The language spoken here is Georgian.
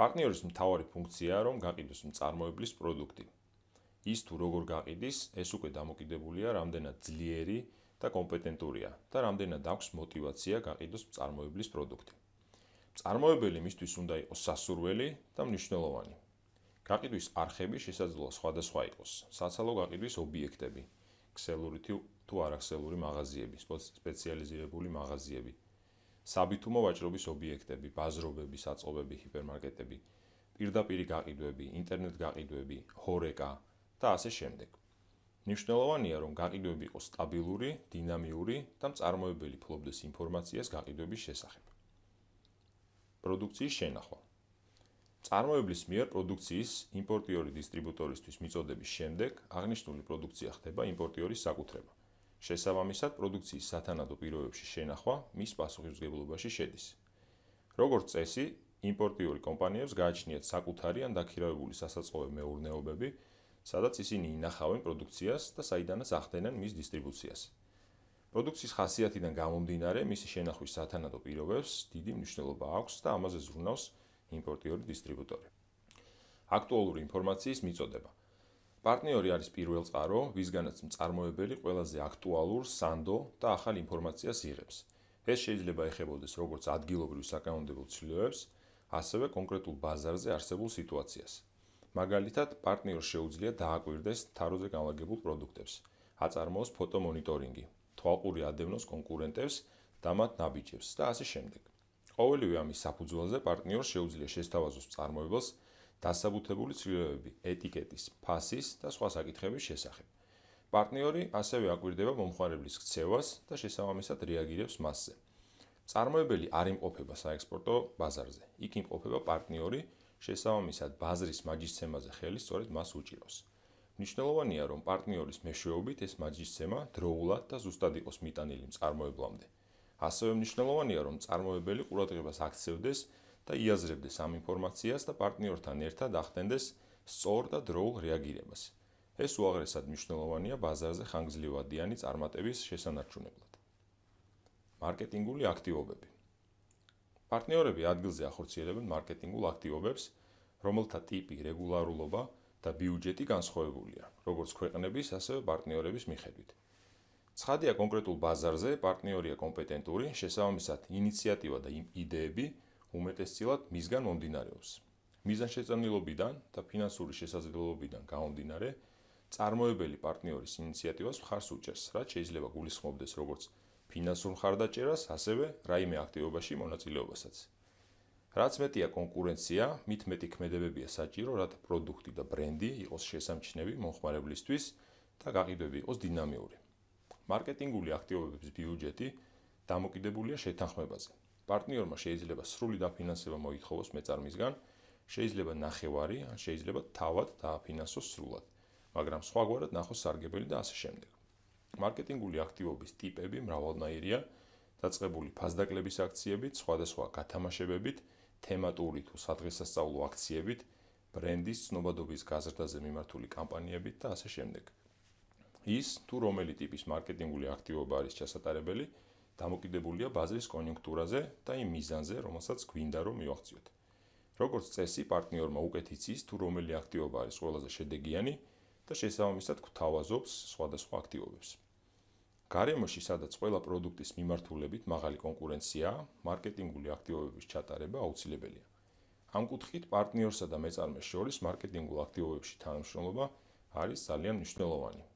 პარტნიორის მთავარი ფუნქციაა რომ გაყიდოს მწარმოებლის პროდუქტი. ის თუ როგორ გაყიდის, ეს უკვე დამოკიდებულია რამდენად ძლიერი და კომპეტენტურია და რამდენად აქვს мотиваცია გაყიდოს მწარმოებლის პროდუქტი. მწარმოებელი მისთვის უნდა იყოს სასურველი და მნიშვნელოვანი. გაყიდვის არხები შესაძლოა სხვადასხვა იყოს. საცალო გაყიდვის ობიექტები, ქსელური თუ არაქსელური მაღაზიები, სპეციალიზირებული მაღაზიები, საბიტუმო ვაჭრობის ობიექტები, ბაზრობები, საწყობები, ჰიპერმარკეტები, პირდაპირი გაყიდვები, ინტერნეტ გაყიდვები, ჰორეკა და ასე შემდეგ. მნიშვნელოვანია, რომ გაყიდვები იყოს სტაბილური, დინამიური და წარმოებელი ფლობდეს ინფორმაციას გაყიდვების შესახებ. პროდუქციის შენახვა. წარმოებლის მიერ პროდუქციის იმპორტიორი დისტრიბუტორისთვის მიწოდების შემდეგ აღნიშნული პროდუქცია ხდება იმპორტიორის საკუთრება. შესაბამისად, პროდუქციის სათანადო პირობებში შენახვა მის პასუხისგებლობაში შედის. როგორც წესი, იმპორტიორი კომპანიებს გააჩნიათ საკუთარი ან დაქირავებული სასაწყობე მეურნეობები, სადაც ისინი ინახავენ პროდუქციას და საიდანაც ახდენენ მის დისტრიბუციას. პროდუქციის ხასიათიდან გამომდინარე, მისი შენახვის სათანადო პირობებს დიდი მნიშვნელობა აქვს და ამაზე ზრუნავს იმპორტიორი დისტრიბუტორი. აქტუალური ინფორმაციის მიწოდება პარტნიორი არის პირველ წყარო, ვისგანაც მწარმოებელი ყველაზე აქტუალურ სანდო და ახალ ინფორმაციას იღებს. ეს შეიძლება ეხებოდეს როგორც ადგილობრივ საკანონმდებლო ცვლილებებს, ასევე კონკრეტულ ბაზარზე არსებულ სიტუაციას. მაგალითად, პარტნიორს შეუძლია დააკვირდეს თაროზე განლაგებულ პროდუქტებს, აწარმოოს ფოტო მონიტორინგი, თვალყური ადევნოს კონკურენტებს და მათ ნაბიჯებს და ასე შემდეგ. ყოველივე ამის საფუძველზე პარტნიორს შეუძლია შეესთავაზოს წარმოებას დასაბუთებული ცვლილებები ეტიკეტის, ფასის და სხვა საკითხების შესახებ. პარტნიორი ასევე აკვირდება მომხმარებლის ქცევას და შესაბამისად რეაგირებს მასზე. წარმოებელი არ იმყოფება საექსპორტო ბაზარზე. იქ იმყოფება პარტნიორი, შესაბამისად ბაზრის მაგისცემაზე ხელი სწორედ მას უჭირავს. მნიშვნელოვანია, რომ პარტნიორის მეშვეობით ეს მაგისცემა დროულად და ზუსტად იყოს მიტანილი მწარმოებლამდე. ასევე მნიშვნელოვანია, რომ წარმოებელი ყურადღებას აქცევდეს და იაზრებდეს ამ ინფორმაციას და პარტნიორთან ერთად ახდენდეს სწორ და დროულ რეაგირებას. ეს უაღრესად მნიშვნელოვანია ბაზარზე ხანგრძლივადიანი წარმატების შესანარჩუნებლად. მარკეტინგული აქტივობები. პარტნიორები ადგილზე ახორციელებენ მარკეტინგულ აქტივობებს, რომელთა ტიპი, რეგულარულობა და ბიუჯეტი განსხვავებულია, როგორც ქვეყნების, ასევე პარტნიორების მიხედვით. ცხადია კონკრეტულ ბაზარზე პარტნიორია კომპეტენტური, შესაბამისად ინიციატივა და იდეები უმეტესწილად მისგან მომდინარეობს. მიზანშეწონილობიდან და ფინანსური შესაძლებლობიდან გამომდინარე, წარმოებელი პარტნიორის ინიციატივას მხარს უჭერს, რაც შეიძლება გულისხმობდეს როგორც ფინანსურ მხარდაჭერას, ასევე რაიმე აქტივობაში მონაწილეობასაც. რაც მეტია კონკურენცია, მით მეტი ქმედებებია საჭირო, რათა პროდუქტი და ბრენდი იყოს შესამჩნევი მომხმარებლისთვის და გაყიდვები იყოს დინამიური. მარკეტინგული აქტივობების ბიუჯეტი დამოკიდებულია შეთანხმებაზე. პარტნიორმა შეიძლება სრული დაფინანსება მოითხოვოს მეწარმისგან, შეიძლება ნახევარი, ან შეიძლება თავად დააფინანსოს სრულად, მაგრამ სხვაგვარად ნახოს სარგებელი და ასე შემდეგ. მარკეტინგული აქტივობის ტიპები მრავალნაირია: დაწყებული ფასდაკლების აქციები, სხვადასხვა გათამაშებებით, თემატური თუ სადღესასწაულო აქციებით, ბრენდის ცნობადობის გაზრდაზე მიმართული კამპანიებით და ასე შემდეგ. ის თუ რომელი ტიპის მარკეტინგული აქტივობა არის ჩასატარებელი, დამოკიდებულია ბაზრის კონიუნქტურაზე და იმ მიზანზე, რომელსაც გვინდა რომ მივახციოთ. როგორც წესი, პარტნიორმა უკეთ იცის თუ რომელი აქტივობა არის ყველაზე შედეგიანი და შესაბამისად გვთავაზობს სხვადასხვა აქტივობებს. გარემოში, სადაც ყველა პროდუქტის მიმართულებით მაღალი კონკურენციაა, მარკეტინგული აქტივობების ჩატარება აუცილებელია. ამ კუთხით პარტნიორსა და მეწარმეს შორის მარკეტინგულ აქტივობებში თანამშრომლობა არის ძალიან მნიშვნელოვანი.